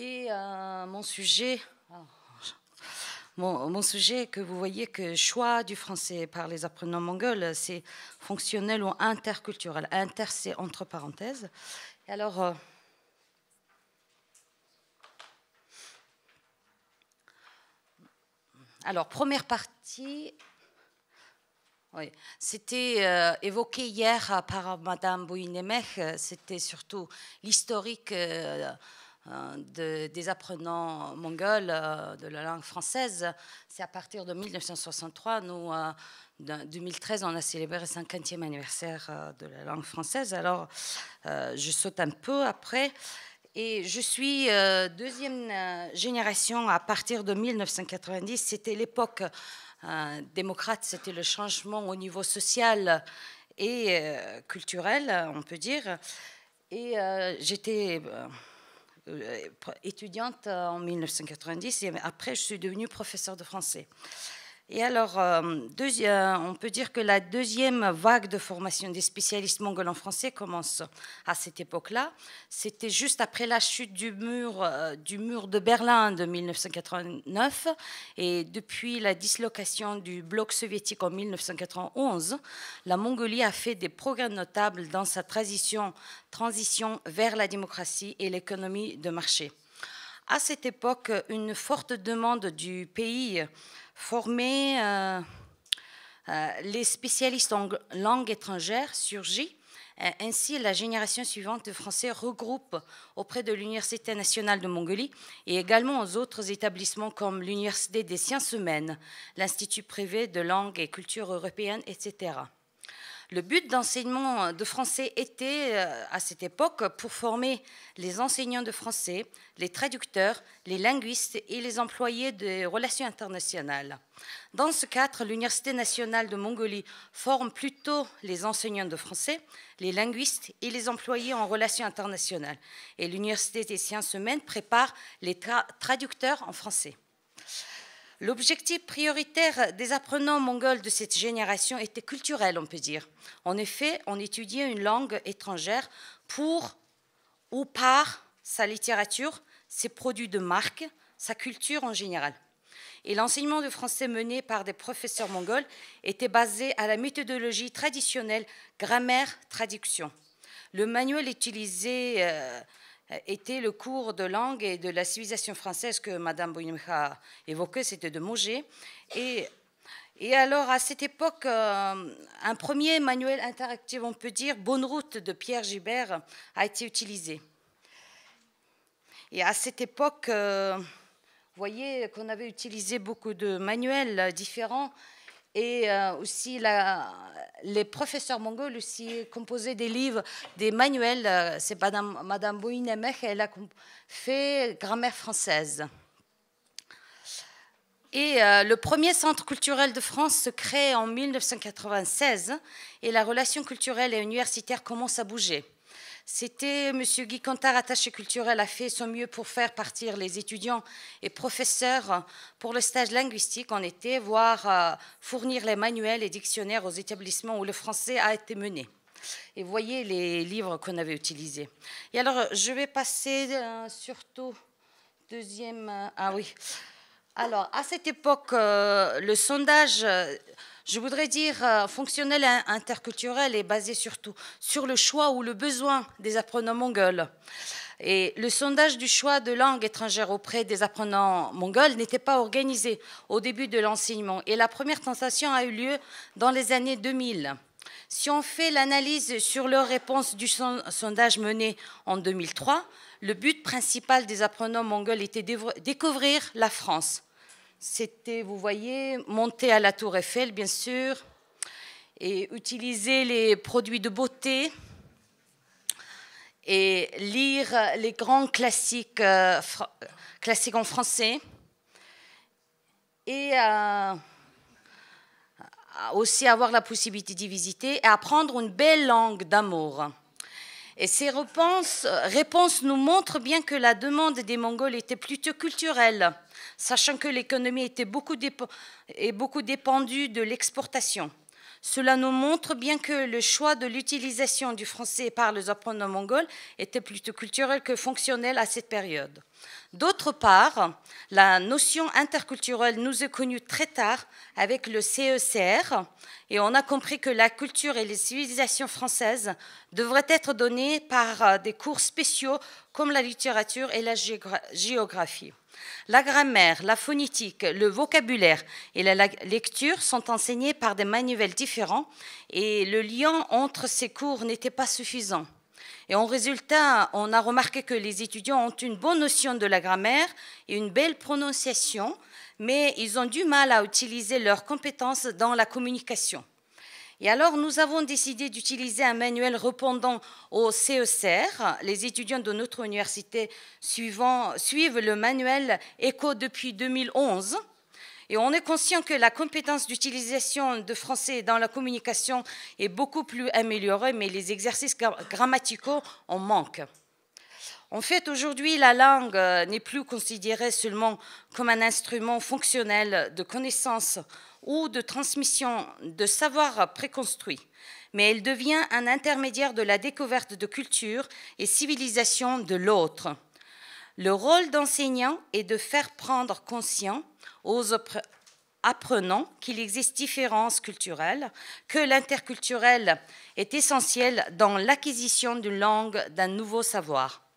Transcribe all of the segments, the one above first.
Et euh, mon sujet, oh, mon, sujet que vous voyez que choix du français par les apprenants mongols, c'est fonctionnel ou interculturel. Inter, c'est entre parenthèses. alors, euh, alors première partie. C'était euh, évoqué hier par Madame Bouinemech, c'était surtout l'historique euh, de, des apprenants mongols euh, de la langue française. C'est à partir de 1963, nous, en euh, 2013, on a célébré le 50e anniversaire de la langue française. Alors, je saute un peu après. Et je suis deuxième génération à partir de 1990. C'était l'époque démocrate, c'était le changement au niveau social et culturel, on peut dire. Et j'étais euh, étudiante en 1990 et après je suis devenue professeure de français. Et alors, euh, euh, on peut dire que la deuxième vague de formation des spécialistes mongols en français commence à cette époque-là. C'était juste après la chute du mur, euh, de Berlin de 1989 et depuis la dislocation du bloc soviétique en 1991, la Mongolie a fait des progrès notables dans sa transition, transition vers la démocratie et l'économie de marché. À cette époque, une forte demande du pays formait euh, euh, les spécialistes en langue étrangère surgit. Euh, ainsi, la génération suivante de Français regroupe auprès de l'Université nationale de Mongolie et également aux autres établissements comme l'Université des sciences humaines, l'Institut privé de langue et culture européenne, etc. Le but d'enseignement euh, de français était, euh, à cette époque, pour former les enseignants de français, les traducteurs, les linguistes et les employés des relations internationales. Dans ce cadre, l'Université nationale de Mongolie forme plutôt les enseignants de français, les linguistes et les employés en relations internationales. Et l'Université des sciences humaines prépare les traducteurs en français. L'objectif prioritaire des apprenants mongols de cette génération était culturel, on peut dire. En effet, on étudiait une langue étrangère pour ou par sa littérature, ses produits de marque, sa culture en général. Et l'enseignement de français mené par des professeurs mongols était basé à la méthodologie traditionnelle grammaire-traduction. Le manuel utilisé euh, euh, était le cours de langue et de la civilisation française que Madame boinha évoquait, c'était de Mauger, Et, et, alors, à cette époque, euh, un premier manuel interactif, on peut dire, Bonne route de Pierre Gibert, a été utilisé. Et à cette époque, euh, vous voyez qu'on avait utilisé beaucoup de manuels différents et euh, aussi, les professeurs mongols aussi composaient des livres, des manuels. Euh, c'est Madame, Madame Bouinemech, elle a fait grammaire française. Et euh, le premier centre culturel de France se crée en 1996 et la relation culturelle et universitaire commence à bouger. C'était M. Guy Cantar, attaché culturel, a fait son mieux pour faire partir les étudiants et professeurs pour le stage linguistique en été, voire euh, fournir les manuels et dictionnaires aux établissements où le français a été mené. Et voyez les livres qu'on avait utilisés. Et alors, je vais passer euh, surtout deuxième. Euh, ah oui. Alors, à cette époque, euh, le sondage, euh, je voudrais dire, euh, fonctionnel et interculturel est basé surtout sur le choix ou le besoin des apprenants mongols. Et le sondage du choix de langue étrangère auprès des apprenants mongols n'était pas organisé au début de l'enseignement. Et la première sensation a eu lieu dans les années 2000. Si on fait l'analyse sur leurs réponses du sondage mené en 2003, le but principal des apprenants mongols était de découvrir la France c'était, vous voyez, monter à la tour Eiffel, bien sûr, et utiliser les produits de beauté et lire les grands classiques, euh, en français. Et euh, aussi avoir la possibilité d'y visiter et apprendre une belle langue d'amour. Et ces euh, réponses, nous montrent bien que la demande des Mongols était plutôt culturelle, sachant que l'économie était beaucoup, et beaucoup dépendue de l'exportation. Cela nous montre bien que le choix de l'utilisation du français par les apprenants mongols était plutôt culturel que fonctionnel à cette période. D'autre part, la notion interculturelle nous est connue très tard avec le CECR et on a compris que la culture et les civilisations françaises devraient être données par euh, des cours spéciaux comme la littérature et la géographie. La grammaire, la phonétique, le vocabulaire et la lecture sont enseignés par des manuels différents et le lien entre ces cours n'était pas suffisant. Et en résultat, on a remarqué que les étudiants ont une bonne notion de la grammaire et une belle prononciation, mais ils ont du mal à utiliser leurs compétences dans la communication. Et alors, nous avons décidé d'utiliser un manuel répondant au CECR. Les étudiants de notre université suivent le manuel ECO depuis 2011. Et on est conscient que la compétence d'utilisation de français dans la communication est beaucoup plus améliorée, mais les exercices grammaticaux en manquent. En fait, aujourd'hui, la langue euh, n'est plus considérée seulement comme un instrument fonctionnel de connaissance ou de transmission de savoir préconstruit, mais elle devient un intermédiaire de la découverte de culture et civilisation de l'autre. Le rôle d'enseignant est de faire prendre conscience aux apprenants qu'il existe différences culturelles, que l'interculturel est essentiel dans l'acquisition d'une langue, d'un nouveau savoir.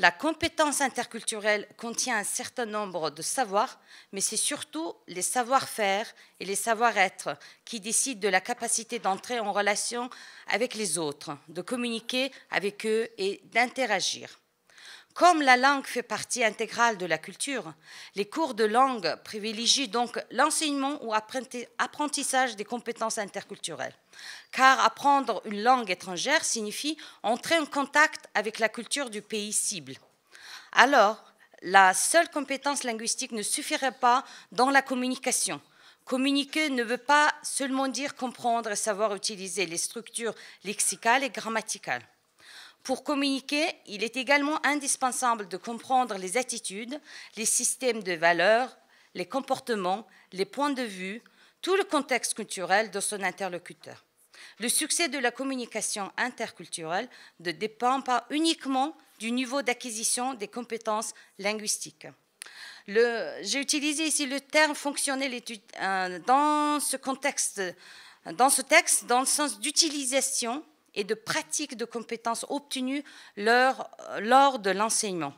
La compétence interculturelle contient un certain nombre de savoirs, mais c'est surtout les savoir-faire et les savoir-être qui décident de la capacité d'entrer en relation avec les autres, de communiquer avec eux et d'interagir. Comme la langue fait partie intégrale de la culture, les cours de langue privilégient donc l'enseignement ou apprentissage des compétences interculturelles. Car apprendre une langue étrangère signifie entrer en contact avec la culture du pays cible. Alors, la seule compétence linguistique ne suffirait pas dans la communication. Communiquer ne veut pas seulement dire comprendre et savoir utiliser les structures lexicales et grammaticales. Pour communiquer, il est également indispensable de comprendre les attitudes, les systèmes de valeurs, les comportements, les points de vue, tout le contexte culturel de son interlocuteur. Le succès de la communication interculturelle ne dépend pas uniquement du niveau d'acquisition des compétences linguistiques. J'ai utilisé ici le terme fonctionnel euh, dans ce contexte, dans ce texte, dans le sens d'utilisation et de pratiques de compétences obtenues lors de l'enseignement.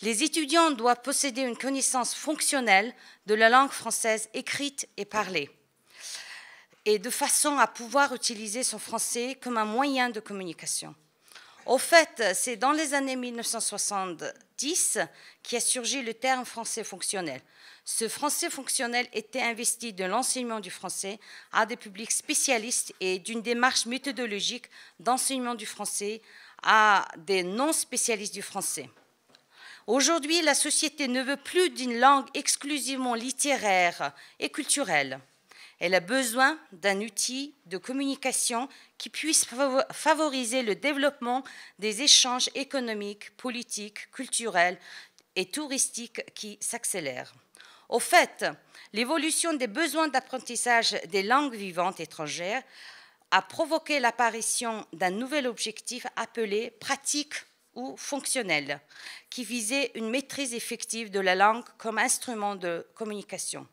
Les étudiants doivent posséder une connaissance fonctionnelle de la langue française écrite et parlée, et de façon à pouvoir utiliser son français comme un moyen de communication. Au fait, c'est dans les années 1970 qui a surgi le terme français fonctionnel, ce français fonctionnel était investi de l'enseignement du français à des publics spécialistes et d'une démarche méthodologique d'enseignement du français à des non-spécialistes du français. Aujourd'hui, la société ne veut plus d'une langue exclusivement littéraire et culturelle. Elle a besoin d'un outil de communication qui puisse favoriser le développement des échanges économiques, politiques, culturels et touristiques qui s'accélèrent. Au fait, l'évolution des besoins d'apprentissage des langues vivantes étrangères a provoqué l'apparition d'un nouvel objectif appelé pratique ou fonctionnel, qui visait une maîtrise effective de la langue comme instrument de communication.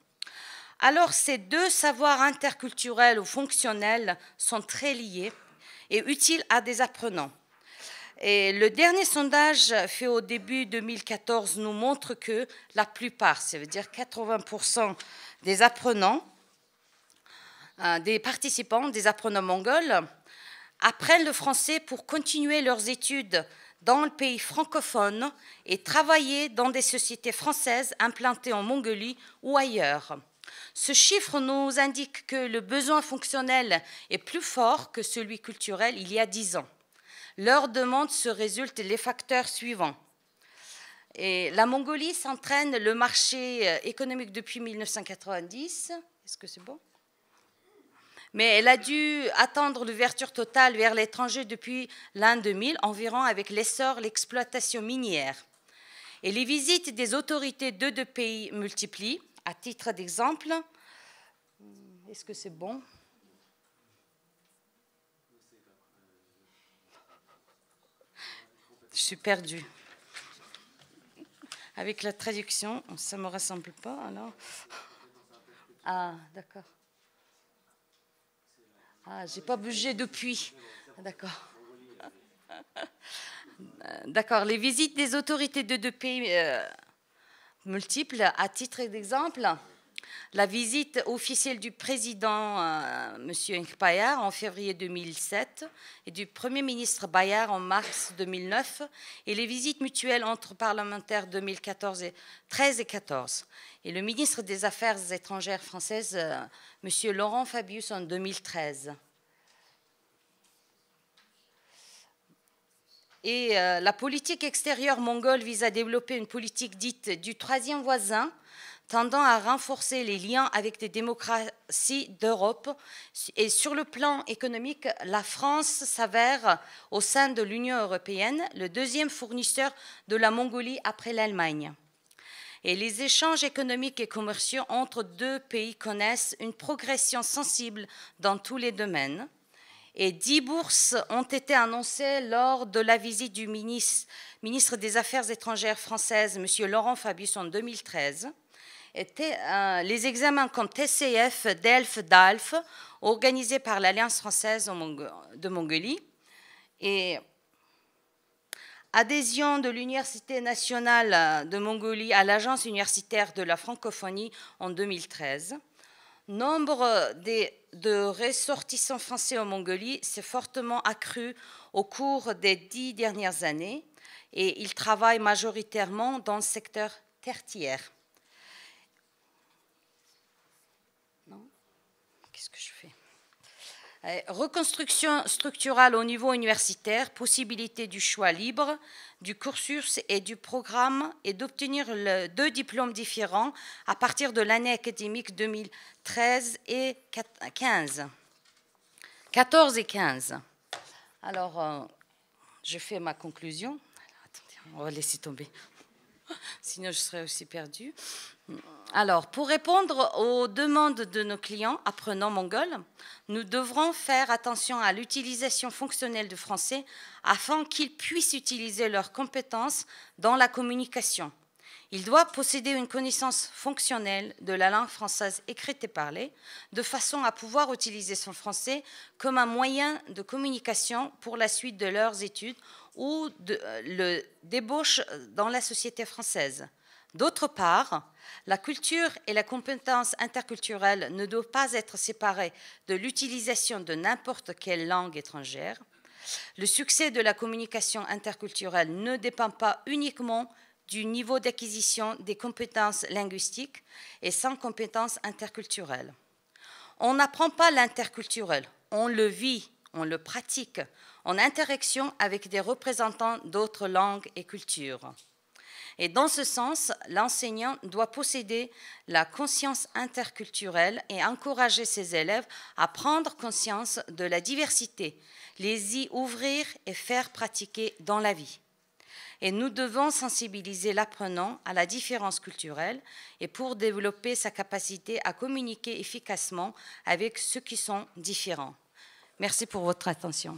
Alors ces deux savoirs interculturels ou fonctionnels sont très liés et utiles à des apprenants le dernier sondage fait au début 2014 nous montre que la plupart, cest à dire 80% des apprenants, euh, des participants, des apprenants mongols, apprennent le français pour continuer leurs études dans le pays francophone et travailler dans des sociétés françaises implantées en Mongolie ou ailleurs. Ce chiffre nous indique que le besoin fonctionnel est plus fort que celui culturel il y a dix ans. Leur demande se résulte les facteurs suivants. la Mongolie s'entraîne le marché euh, économique depuis 1990. Est-ce que c'est bon mais elle a dû attendre l'ouverture totale vers l'étranger depuis l'an 2000 environ avec l'essor l'exploitation minière. Et les visites des autorités de deux pays multiplient. À titre d'exemple, est-ce que c'est bon je suis perdue. Avec la traduction, ça ne me ressemble pas, alors. Ah, d'accord. Ah, j'ai pas bougé depuis. D'accord. D'accord. Les visites des autorités de deux pays euh, multiples, à titre d'exemple, la visite officielle du président euh, M. Bayard en février 2007 et du Premier ministre Bayard en mars 2009 et les visites mutuelles entre parlementaires 2014 et 2014 et Et le ministre des Affaires étrangères française, euh, M. Laurent Fabius, en 2013. Et euh, la politique extérieure mongole vise à développer une politique dite du troisième voisin tendant à renforcer les liens avec les démocraties d'Europe. Et sur le plan économique, la France s'avère au sein de l'Union européenne le deuxième fournisseur de la Mongolie après l'Allemagne. Et les échanges économiques et commerciaux entre deux pays connaissent une progression sensible dans tous les domaines. Et dix bourses ont été annoncées lors de la visite du ministre, ministre des Affaires étrangères française, M. Laurent Fabius, en 2013. Euh, les examens comme TCF, DELF, DALF, organisés par l'Alliance française de Mongolie. Et adhésion de l'Université nationale de Mongolie à l'Agence universitaire de la francophonie en 2013. Nombre de ressortissants français en Mongolie s'est fortement accru au cours des dix dernières années et ils travaillent majoritairement dans le secteur tertiaire. que je fais euh, reconstruction structurelle au niveau universitaire, possibilité du choix libre du cursus et du programme et d'obtenir deux diplômes différents à partir de l'année académique 2013 et 15. 14 et 15. Alors, euh, je fais ma conclusion. on va laisser tomber, sinon je serais aussi perdue. Alors, pour répondre aux demandes de nos clients apprenants mongol, nous devrons faire attention à l'utilisation fonctionnelle du français afin qu'ils puissent utiliser leurs compétences dans la communication. Ils doivent posséder une connaissance fonctionnelle de la langue française écrite et parlée, de façon à pouvoir utiliser son français comme un moyen de communication pour la suite de leurs études ou de, euh, le débauche dans la société française. D'autre part, la culture et la compétence interculturelle ne doivent pas être séparées de l'utilisation de n'importe quelle langue étrangère. Le succès de la communication interculturelle ne dépend pas uniquement du niveau d'acquisition des compétences linguistiques et sans compétences interculturelles. On n'apprend pas l'interculturel, on le vit, on le pratique en interaction avec des représentants d'autres langues et cultures. Et dans ce sens, l'enseignant doit posséder la conscience interculturelle et encourager ses élèves à prendre conscience de la diversité, les y ouvrir et faire pratiquer dans la vie. Et nous devons sensibiliser l'apprenant à la différence culturelle et pour développer sa capacité à communiquer efficacement avec ceux qui sont différents. Merci pour votre attention.